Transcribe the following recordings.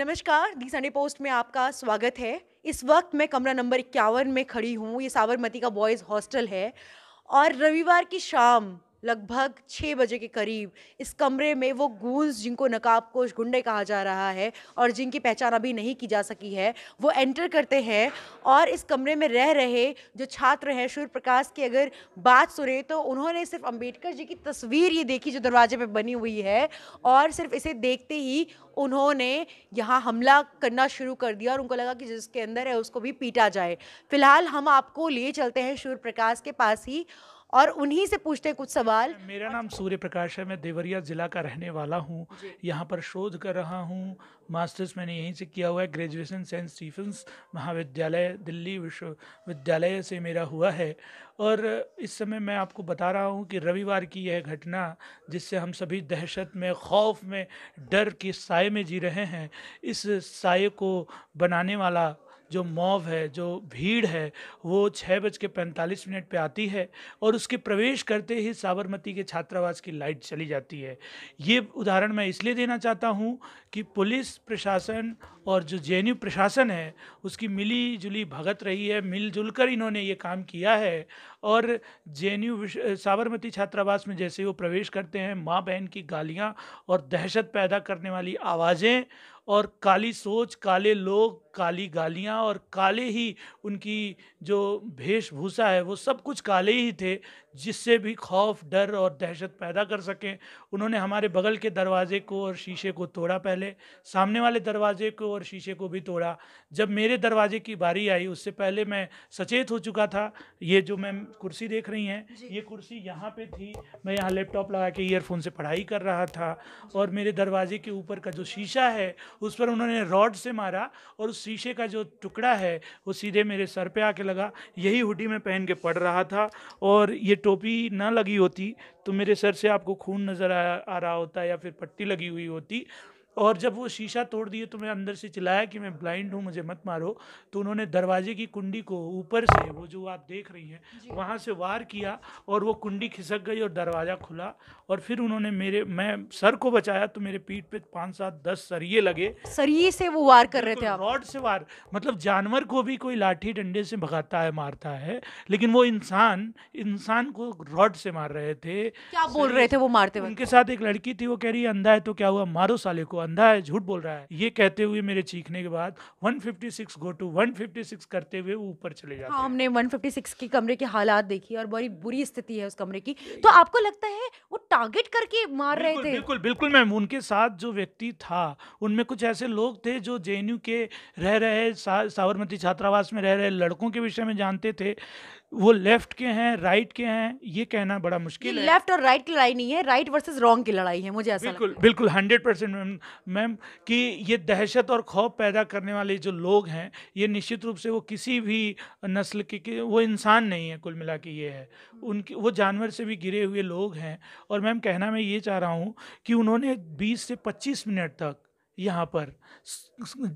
नमस्कार दी Sunday post में आपका स्वागत है इस वक्त मैं कमरा नंबर इक्यावन में खड़ी हूँ ये साबरमती का बॉयज़ हॉस्टल है और रविवार की शाम लगभग छः बजे के करीब इस कमरे में वो गूंज जिनको नकाबपोश गुंडे कहा जा रहा है और जिनकी पहचान अभी नहीं की जा सकी है वो एंटर करते हैं और इस कमरे में रह रहे जो छात्र हैं सूर्य प्रकाश की अगर बात सुने तो उन्होंने सिर्फ अंबेडकर जी की तस्वीर ये देखी जो दरवाजे पर बनी हुई है और सिर्फ इसे देखते ही उन्होंने यहाँ हमला करना शुरू कर दिया और उनको लगा कि जिसके अंदर है उसको भी पीटा जाए फिलहाल हम आपको लिए चलते हैं सूर्य प्रकाश के पास ही और उन्हीं से पूछते कुछ सवाल मेरा नाम सूर्य प्रकाश है मैं देवरिया ज़िला का रहने वाला हूँ यहाँ पर शोध कर रहा हूँ मास्टर्स मैंने यहीं से किया हुआ है ग्रेजुएशन सेंट स्टीफन्स महाविद्यालय दिल्ली विश्वविद्यालय से मेरा हुआ है और इस समय मैं आपको बता रहा हूँ कि रविवार की यह घटना जिससे हम सभी दहशत में खौफ में डर के साय में जी रहे हैं इस साय को बनाने वाला जो मॉव है जो भीड़ है वो छः बज के पैंतालीस मिनट पर आती है और उसके प्रवेश करते ही साबरमती के छात्रावास की लाइट चली जाती है ये उदाहरण मैं इसलिए देना चाहता हूँ कि पुलिस प्रशासन और जो जे प्रशासन है उसकी मिली जुली भगत रही है मिलजुल कर इन्होंने ये काम किया है और जे साबरमती छात्रावास में जैसे वो प्रवेश करते हैं माँ बहन की गालियाँ और दहशत पैदा करने वाली आवाज़ें और काली सोच काले लोग काली गालियाँ और काले ही उनकी जो वेशभूषा है वो सब कुछ काले ही थे जिससे भी खौफ डर और दहशत पैदा कर सकें उन्होंने हमारे बगल के दरवाजे को और शीशे को तोड़ा पहले सामने वाले दरवाजे को और शीशे को भी तोड़ा जब मेरे दरवाजे की बारी आई उससे पहले मैं सचेत हो चुका था ये जो मैं कुर्सी देख रही हैं ये कुर्सी यहाँ पे थी मैं यहाँ लैपटॉप लगा के ईयरफोन से पढ़ाई कर रहा था और मेरे दरवाजे के ऊपर का जो शीशा है उस पर उन्होंने रॉड से मारा और उस शीशे का जो टुकड़ा है वो सीधे मेरे सर पर आके लगा यही हुडी मैं पहन के पढ़ रहा था और ये टोपी ना लगी होती तो मेरे सर से आपको खून नज़र आ, आ रहा होता या फिर पट्टी लगी हुई होती और जब वो शीशा तोड़ दिए तो मैं अंदर से चिल्लाया कि मैं ब्लाइंड हूँ मुझे मत मारो तो उन्होंने दरवाजे की कुंडी को ऊपर से वो जो आप देख रही हैं वहाँ से वार किया और वो कुंडी खिसक गई और दरवाज़ा खुला और फिर उन्होंने मेरे मैं सर को बचाया तो मेरे पीठ पे पाँच सात दस सरिये लगे सरिये से वो वार कर रहे थे रॉड से वार मतलब जानवर को भी कोई लाठी डंडे से भगाता है मारता है लेकिन वो इंसान इंसान को रॉड से मार रहे थे क्या बोल रहे थे वो मारते उनके साथ एक लड़की थी वो कह रही अंधा है तो क्या हुआ मारो साले को अंधा है झूठ बोल रहा है ये कहते हुए मेरे चीखने के बाद 156 गो टू 156 करते हुए ऊपर चले जाते हाँ, हैं हमने 156 की कमरे की हालात देखी और बड़ी बुरी स्थिति है उस कमरे की तो आपको लगता है वो टारगेट करके मार रहे थे बिल्कुल बिल्कुल मैम उनके साथ जो व्यक्ति था उनमें कुछ ऐसे लोग थे जो जे के रह रहे साबरमती छात्रावास में रह रहे लड़कों के विषय में जानते थे वो लेफ्ट के हैं राइट के हैं ये कहना बड़ा मुश्किल है लेफ्ट और राइट की लड़ाई नहीं है राइट वर्सेस रॉन्ग की लड़ाई है मुझे ऐसा बिल्कुल बिल्कुल हंड्रेड परसेंट मैम मैम कि ये दहशत और खौफ पैदा करने वाले जो लोग हैं ये निश्चित रूप से वो किसी भी नस्ल के, के वो इंसान नहीं है कुल मिला के ये है उनके वो जानवर से भी गिरे हुए लोग हैं और मैम कहना मैं ये चाह रहा हूँ कि उन्होंने बीस से पच्चीस मिनट तक यहाँ पर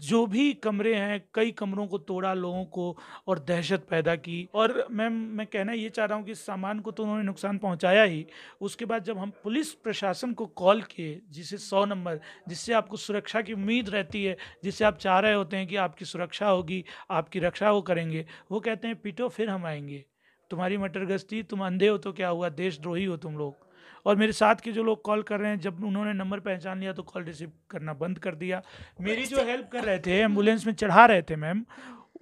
जो भी कमरे हैं कई कमरों को तोड़ा लोगों को और दहशत पैदा की और मैम मैं कहना ये चाह रहा हूँ कि सामान को तो उन्होंने नुकसान पहुँचाया ही उसके बाद जब हम पुलिस प्रशासन को कॉल किए जिसे सौ नंबर जिससे आपको सुरक्षा की उम्मीद रहती है जिससे आप चाह रहे होते हैं कि आपकी सुरक्षा होगी आपकी रक्षा वो करेंगे वो कहते हैं पिटो फिर हम आएंगे तुम्हारी मटर गश्ती तुम अंधे हो तो क्या हुआ देशद्रोही हो तुम लोग और मेरे साथ के जो लोग कॉल कर रहे हैं जब उन्होंने नंबर पहचान लिया तो कॉल रिसीव करना बंद कर दिया मेरी जो हेल्प कर रहे थे एम्बुलेंस में चढ़ा रहे थे मैम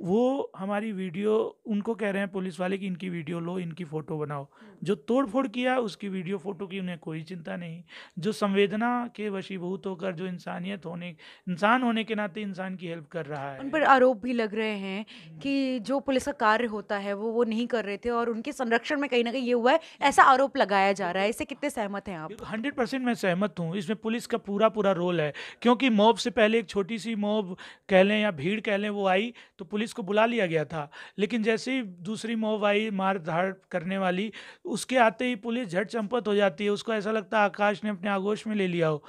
वो हमारी वीडियो उनको कह रहे हैं पुलिस वाले कि इनकी वीडियो लो इनकी फ़ोटो बनाओ हम्म। जो तोड़ फोड़ किया उसकी वीडियो फ़ोटो की उन्हें कोई चिंता नहीं जो संवेदना के वशीभूत होकर जो इंसानियत होने इंसान होने के नाते इंसान की हेल्प कर रहा है उन पर आरोप भी लग रहे हैं हम्म। कि जो पुलिस का कार्य होता है वो वो नहीं कर रहे थे और उनके संरक्षण में कहीं ना कहीं ये हुआ है ऐसा आरोप लगाया जा रहा है इससे कितने सहमत हैं आप हंड्रेड परसेंट मैं सहमत हूँ इसमें पुलिस का पूरा पूरा रोल है क्योंकि मॉब से पहले एक छोटी सी मॉब कह लें या भीड़ कह लें वो आई तो पुलिस इसको बुला लिया गया था लेकिन जैसे ही दूसरी मोहवाई मार धाड़ करने वाली उसके आते ही पुलिस झट चंपत हो जाती है उसको ऐसा लगता है आकाश ने अपने आगोश में ले लिया हो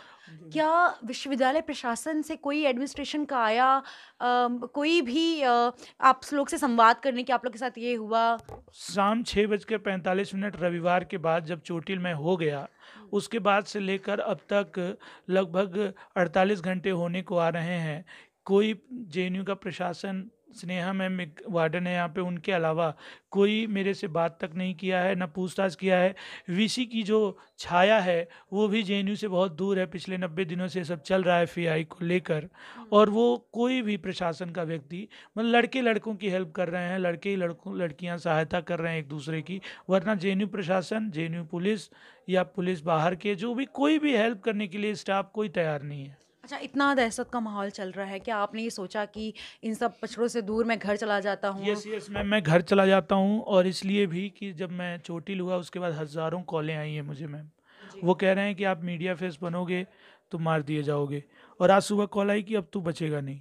क्या विश्वविद्यालय प्रशासन से कोई एडमिनिस्ट्रेशन का आया आ, कोई भी आ, आप लोग से संवाद करने की आप लोग के साथ ये हुआ शाम छः बज के पैंतालीस मिनट रविवार के बाद जब चोटिल में हो गया उसके बाद से लेकर अब तक लगभग 48 घंटे होने को आ रहे हैं कोई जे का प्रशासन स्नेहा मैम वार्डन है यहाँ पे उनके अलावा कोई मेरे से बात तक नहीं किया है ना पूछताछ किया है वीसी की जो छाया है वो भी जे से बहुत दूर है पिछले नब्बे दिनों से सब चल रहा है एफ को लेकर हम्म। और वो कोई भी प्रशासन का व्यक्ति मतलब लड़के लड़कों की हेल्प कर रहे हैं लड़के ही लड़कों लड़कियाँ सहायता कर रहे हैं एक दूसरे की वरना जे प्रशासन जे पुलिस या पुलिस बाहर के जो भी कोई भी हेल्प करने के लिए स्टाफ कोई तैयार नहीं है अच्छा इतना दहशत का माहौल चल रहा है क्या आपने ये सोचा कि इन सब पछड़ों से दूर मैं घर चला जाता हूँ यस यस मैं मैं घर चला जाता हूँ और इसलिए भी कि जब मैं चोटिल हुआ उसके बाद हज़ारों कॉलें आई हैं मुझे मैम वो कह रहे हैं कि आप मीडिया फेस बनोगे तो मार दिए जाओगे और आज सुबह कॉल आई कि अब तू बचेगा नहीं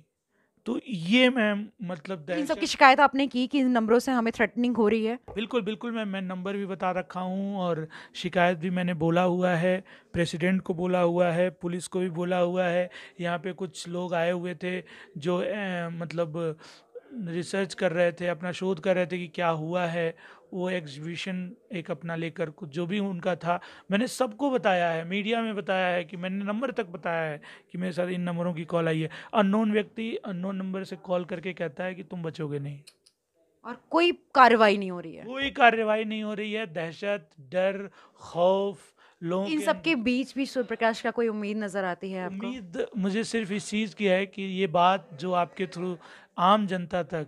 तो ये मैम मतलब इन सब की शिकायत आपने की कि इन नंबरों से हमें थ्रेटनिंग हो रही है बिल्कुल बिल्कुल मैम मैं नंबर भी बता रखा हूँ और शिकायत भी मैंने बोला हुआ है प्रेसिडेंट को बोला हुआ है पुलिस को भी बोला हुआ है यहाँ पे कुछ लोग आए हुए थे जो ए, मतलब रिसर्च कर रहे थे अपना शोध कर रहे थे कि क्या हुआ है वो एग्जीबिशन एक अपना लेकर कुछ जो भी उनका था मैंने सबको बताया है मीडिया में बताया है कि मैंने नंबर तक बताया है कि मेरे साथ इन नंबरों की कॉल आई है अननोन व्यक्ति अननोन नंबर से कॉल करके कहता है कि तुम बचोगे नहीं और कोई कार्रवाई नहीं हो रही है कोई कार्रवाई नहीं हो रही है दहशत डर खौफ लोग इन सब के बीच भी सूर्य प्रकाश का कोई उम्मीद नजर आती है आपको उम्मीद मुझे सिर्फ इस चीज़ की है कि ये बात जो आपके थ्रू आम जनता तक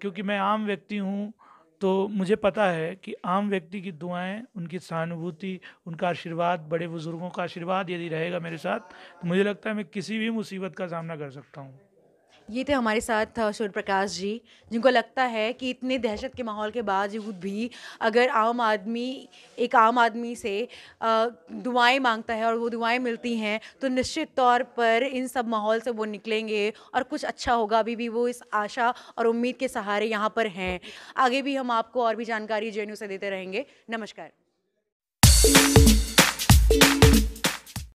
क्योंकि मैं आम व्यक्ति हूँ तो मुझे पता है कि आम व्यक्ति की दुआएं उनकी सहानुभूति उनका आशीर्वाद बड़े बुज़ुर्गों का आशीर्वाद यदि रहेगा मेरे साथ तो मुझे लगता है मैं किसी भी मुसीबत का सामना कर सकता हूँ ये थे हमारे साथ सूर्य प्रकाश जी जिनको लगता है कि इतने दहशत के माहौल के बावजूद भी अगर आम आदमी एक आम आदमी से दुआएं मांगता है और वो दुआएं मिलती हैं तो निश्चित तौर पर इन सब माहौल से वो निकलेंगे और कुछ अच्छा होगा अभी भी वो इस आशा और उम्मीद के सहारे यहाँ पर हैं आगे भी हम आपको और भी जानकारी जे से देते रहेंगे नमस्कार